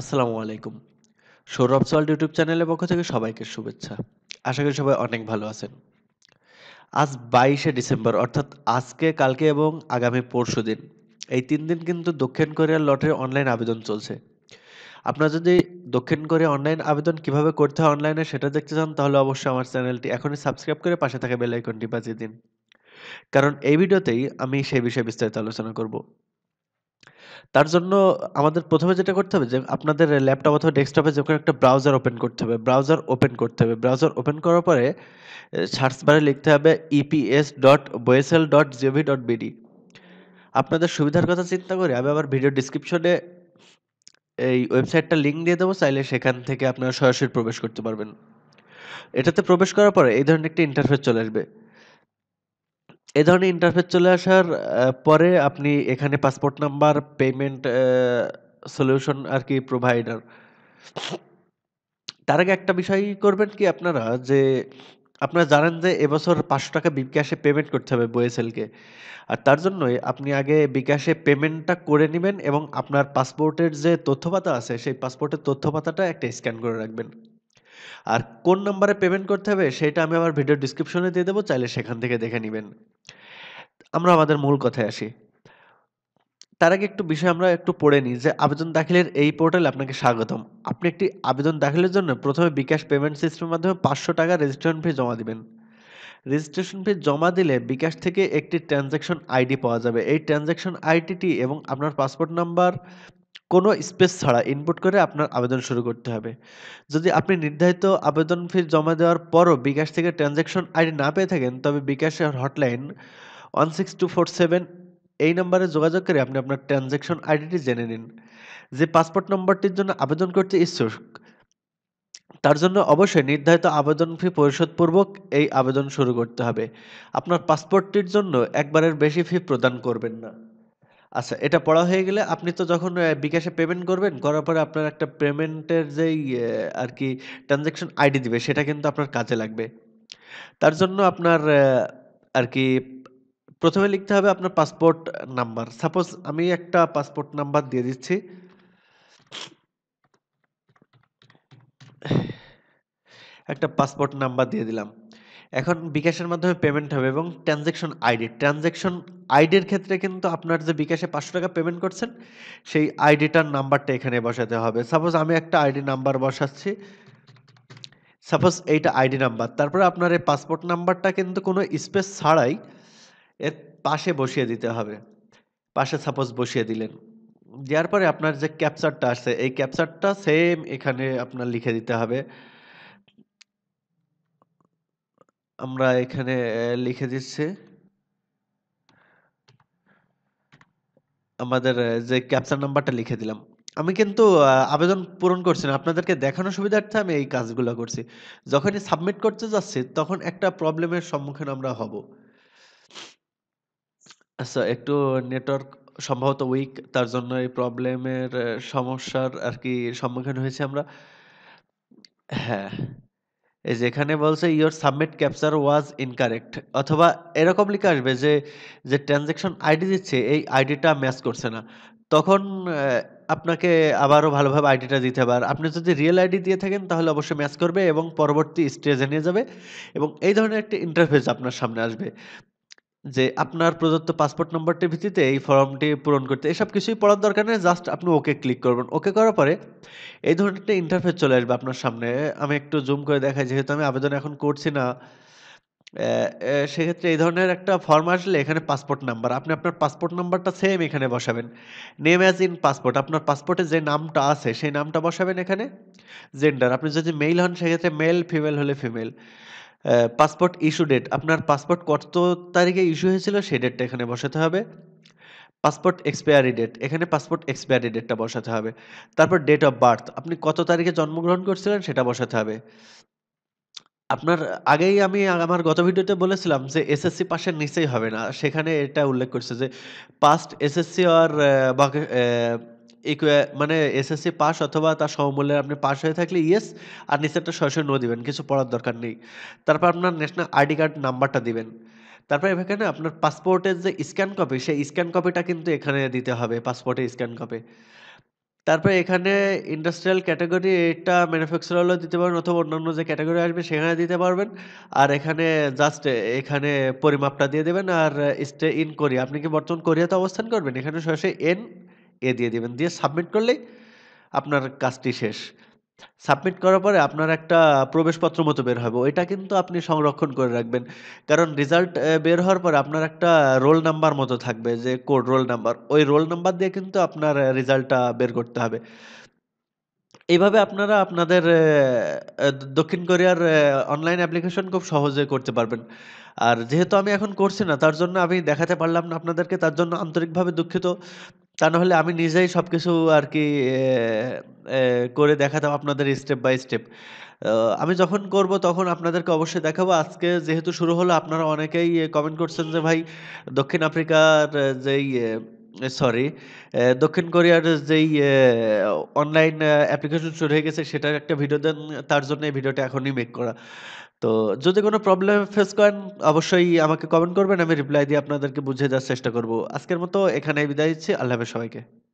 আসসালামু আলাইকুম Sourav salt YouTube চ্যানেলের পক্ষ থেকে সবাইকে শুভেচ্ছা আশা করি সবাই অনেক ভালো আছেন আজ বাইশে ডিসেম্বর অর্থাৎ আজকে কালকে এবং আগামী পরশু দিন এই তিন দিন কিন্তু দক্ষিণ কোরিয়ার লটের অনলাইন আবেদন চলছে আপনারা যদি দক্ষিণ কোরিয়া অনলাইন আবেদন কিভাবে করতে হয় অনলাইনে সেটা দেখতে চান তাহলে অবশ্যই আমার চ্যানেলটি এখনই সাবস্ক্রাইব করে পাশে থাকা বেলাইকনটি বাজিয়ে দিন কারণ এই ভিডিওতেই আমি সেই বিষয়ে বিস্তারিত আলোচনা করব তার জন্য আমাদের প্রথমে যেটা করতে হবে যে আপনাদের ল্যাপটপ অথবা ডেস্কটপে যে কোনো একটা ব্রাউজার ওপেন করতে হবে ব্রাউজার ওপেন করতে হবে ব্রাউজার ওপেন করার পরে সার্চ বারে লিখতে হবে E P S dot BOESL dot G O V dot B D আপনাদের সুবিধার কথা চিন্তা করে আমি আবার ভিডিও ডিসক্রিপশনে এই ওয়েবসাইটটা লিঙ্ক দিয়ে দেবো চাইলে সেখান থেকে আপনারা সরাসরি প্রবেশ করতে পারবেন এটাতে প্রবেশ করার পরে এই ধরনের একটা ইন্টারফেস চলে আসবে এ ধরনের ইন্টারফেস চলে আসার পরে আপনি এখানে পাসপোর্ট নাম্বার পেমেন্ট সলিউশন আর কি প্রোভাইডার তার আগে একটা বিষয় করবেন কি আপনারা যে আপনারা জানেন যে এবছর পাঁচশো টাকা বিকাশে পেমেন্ট করতে হবে বয়েসেলকে আর তার জন্যই আপনি আগে বিকাশে পেমেন্টটা করে নেবেন এবং আপনার পাসপোর্টের যে তথ্যপাতা আছে সেই পাসপোর্টের তথ্যপাতাটা একটা স্ক্যান করে রাখবেন আর কোন নাম্বারে পেমেন্ট করতে হবে সেটা আমি আমার ভিডিও ডিসক্রিপশনে দিয়ে দেবো চাইলে সেখান থেকে দেখে নেবেন আমরা আমাদের মূল কথায় আসি তার আগে একটু বিষয় আমরা একটু পড়ে নিই যে আবেদন দাখিলের এই পোর্টালে আপনাকে স্বাগতম আপনি একটি আবেদন দাখিলের জন্য প্রথমে বিকাশ পেমেন্ট সিস্টেমের মাধ্যমে পাঁচশো টাকা রেজিস্ট্রেশন ফি জমা দিবেন রেজিস্ট্রেশন ফি জমা দিলে বিকাশ থেকে একটি ট্রানজ্যাকশন আইডি পাওয়া যাবে এই ট্রানজ্যাকশন আইডিটি এবং আপনার পাসপোর্ট নাম্বার কোনো স্পেস ছাড়া ইনপুট করে আপনার আবেদন শুরু করতে হবে যদি আপনি নির্ধারিত আবেদন ফি জমা দেওয়ার পরও বিকাশ থেকে ট্রানজ্যাকশন আইডি না পেয়ে থাকেন তবে বিকাশের hotline one six two four seven এই নম্বরে যোগাযোগ করে আপনি আপনার ট্রানজ্যাকশন আইডিটি জেনে নিন যে পাসপোর্ট নম্বরটির জন্য আবেদন করতে ইচ্ছুক তার জন্য অবশ্যই নির্ধারিত আবেদন ফি পরিশোধপূর্বক এই আবেদন শুরু করতে হবে আপনার পাসপোর্টটির জন্য একবারের বেশি ফি প্রদান করবেন না আচ্ছা এটা পড়া হয়ে গেলে আপনি তো যখন বিকাশে পেমেন্ট করবেন, করার পরে আপনার একটা পেমেন্টের যেই আর কি ট্রানজ্যাকশন আইডি দিবে, সেটা কিন্তু আপনার কাজে লাগবে। তার জন্য আপনার আর কি প্রথমে লিখতে হবে আপনার পাসপোর্ট নাম্বার। সাপোজ আমি একটা পাসপোর্ট নাম্বার দিয়ে দিচ্ছি। একটা পাসপোর্ট নাম্বার দিয়ে দিলাম। এখন বিকাশের মাধ্যমে পেমেন্ট হবে এবং ট্রানজ্যাকশন আইডি ট্রানজ্যাকশন আইডির ক্ষেত্রে কিন্তু আপনার যে বিকাশে পাঁচশো টাকা পেমেন্ট করছেন সেই আইডিটার নাম্বারটা এখানে বসাতে হবে সাপোজ আমি একটা আইডি নাম্বার বসাচ্ছি সাপোজ এইটা আইডি নাম্বার তারপরে আপনার এই পাসপোর্ট নাম্বারটা কিন্তু কোনো স্পেস ছাড়াই এর পাশে বসিয়ে দিতে হবে পাশে সাপোজ বসিয়ে দিলেন দেওয়ার পরে আপনার যে ক্যাপচারটা আসছে এই ক্যাপচারটা সেম এখানে আপনার লিখে দিতে হবে আমরা এখানে লিখে দিচ্ছি আমাদের যে ক্যাপচার নাম্বারটা লিখে দিলাম আমি কিন্তু আবেদন পূরণ করছি না আপনাদেরকে দেখানোর সুবিধার্থে আমি এই কাজগুলো করছি যখনই সাবমিট করতে যাচ্ছি তখন একটা প্রবলেমের সম্মুখীন আমরা হব আচ্ছা একটু নেটওয়ার্ক সম্ভবত উইক তার জন্য এই প্রবলেমের সমস্যার আর কি সম্মুখীন হয়েছে আমরা হ্যাঁ এই যে এখানে বলছে your submit captcha was incorrect অথবা এরকম লিখে আসবে যে যে ট্রানজ্যাকশন আইডি দিচ্ছে এই আইডিটা ম্যাচ করছে না তখন আপনাকে আবারও ভালোভাবে আইডিটা দিতে পার আপনি যদি রিয়েল আইডি দিয়ে থাকেন তাহলে অবশ্যই ম্যাচ করবে এবং পরবর্তী স্টেজে নিয়ে যাবে এবং এই ধরনের একটি ইন্টারফেস আপনার সামনে আসবে যে আপনার প্রদত্ত পাসপোর্ট নম্বরটির ভিত্তিতে এই ফর্মটি পূরণ করতে এসব কিছুই পড়ার দরকার নেই জাস্ট আপনি ওকে ক্লিক করবেন ওকে করার পরে এই ধরনের একটা ইন্টারফেস চলে আসবে আপনার সামনে আমি একটু জুম করে দেখাই যেহেতু আমি আবেদন এখন করছি না সেক্ষেত্রে এই ধরনের একটা ফর্ম আসলে এখানে পাসপোর্ট নাম্বার আপনি আপনার পাসপোর্ট নাম্বারটা সেম এখানে বসাবেন নেম অ্যাজ ইন পাসপোর্ট আপনার পাসপোর্টে যে নামটা আছে সেই নামটা বসাবেন এখানে জেন্ডার আপনি যদি মেল হন সেক্ষেত্রে মেল ফিমেল হলে ফিমেল পাসপোর্ট ইস্যু ডেট আপনার পাসপোর্ট কত তারিখে ইস্যু হয়েছিল সেই ডেটটা এখানে বসাতে হবে পাসপোর্ট এক্সপায়ারি ডেট এখানে পাসপোর্ট এক্সপায়ারি ডেটটা বসাতে হবে তারপর ডেট অফ বার্থ আপনি কত তারিখে জন্মগ্রহণ করছিলেন সেটা বসাতে হবে আপনার আগেই আমি আমার গত ভিডিওতে বলেছিলাম যে এসএসসি পাশের নিচেই হবে না সেখানে এটা উল্লেখ করছে যে পাস্ট এসএসসি আর মানে এসএসসি পাস অথবা তার সমমূল্যের আপনি পাস হয়ে থাকলে ইয়েস আর নিচেরটা সরাসরি নো দিবেন কিছু পড়ার দরকার নেই তারপর আপনার ন্যাশনাল আইডি কার্ড নাম্বারটা দিবেন তারপর এখানে আপনার পাসপোর্টের যে স্ক্যান কপি সেই স্ক্যান কপিটা কিন্তু এখানে দিতে হবে পাসপোর্টে স্ক্যান কপি তারপরে এখানে ইন্ডাস্ট্রিয়াল ক্যাটাগরি এটা ম্যানুফ্যাকচারারও দিতে পারবেন অথবা অন্যান্য যে ক্যাটাগরি আসবে সেখানে দিতে পারবেন আর এখানে জাস্ট এখানে পরিমাপটা দিয়ে দেবেন আর স্টে ইন কোরিয়া আপনি কি বর্তমান কোরিয়াতে অবস্থান করবেন এখানে সরাসরি এন এ দিয়ে দেবেন দিয়ে সাবমিট করলেই আপনার কাজটি শেষ সাবমিট করার পরে আপনার একটা প্রবেশপত্র মতো বের হবে ওইটা কিন্তু আপনি সংরক্ষণ করে রাখবেন কারণ রেজাল্ট বের হওয়ার পরে আপনার একটা রোল নাম্বার মতো থাকবে যে কোড রোল নাম্বার ওই রোল নাম্বার দিয়ে কিন্তু আপনার রেজাল্টটা বের করতে হবে এইভাবে আপনারা আপনাদের দক্ষিণ কোরিয়ার অনলাইন অ্যাপ্লিকেশন খুব সহজে করতে পারবেন আর যেহেতু আমি এখন করছি না তার জন্য আমি দেখাতে পারলাম না আপনাদেরকে তার জন্য আন্তরিকভাবে দুঃখিত তা নাহলে আমি নিজেই সব কিছু আর কি করে দেখাতাম আপনাদের স্টেপ বাই স্টেপ আমি যখন করব তখন আপনাদেরকে অবশ্যই দেখাবো আজকে যেহেতু শুরু হলো আপনারা অনেকেই কমেন্ট করছেন যে ভাই দক্ষিণ আফ্রিকার যেই সরি দক্ষিণ কোরিয়ার যেই অনলাইন অ্যাপ্লিকেশন শুরু হয়ে গেছে সেটার একটা ভিডিও দেন তার জন্য এই ভিডিওটা এখনই মেক করা তো যদি কোনো প্রবলেম ফেস করেন অবশ্যই আমাকে কমেন্ট করবেন আমি রিপ্লাই দিয়ে আপনাদেরকে বুঝিয়ে দেওয়ার চেষ্টা করব আজকের মতো এখানে বিদায় দিচ্ছি আল্লাহ হাফেজ সবাইকে